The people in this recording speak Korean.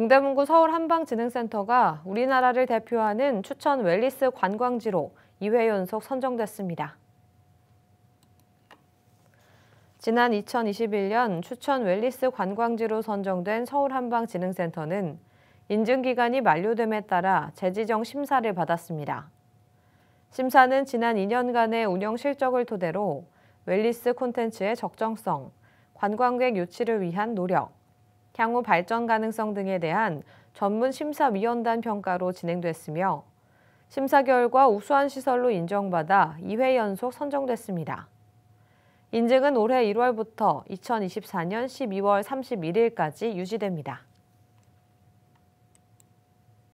동대문구 서울한방진흥센터가 우리나라를 대표하는 추천 웰리스 관광지로 2회 연속 선정됐습니다. 지난 2021년 추천 웰리스 관광지로 선정된 서울한방진흥센터는 인증기간이 만료됨에 따라 재지정 심사를 받았습니다. 심사는 지난 2년간의 운영 실적을 토대로 웰리스 콘텐츠의 적정성, 관광객 유치를 위한 노력, 향후 발전 가능성 등에 대한 전문 심사위원단 평가로 진행됐으며 심사 결과 우수한 시설로 인정받아 2회 연속 선정됐습니다. 인증은 올해 1월부터 2024년 12월 31일까지 유지됩니다.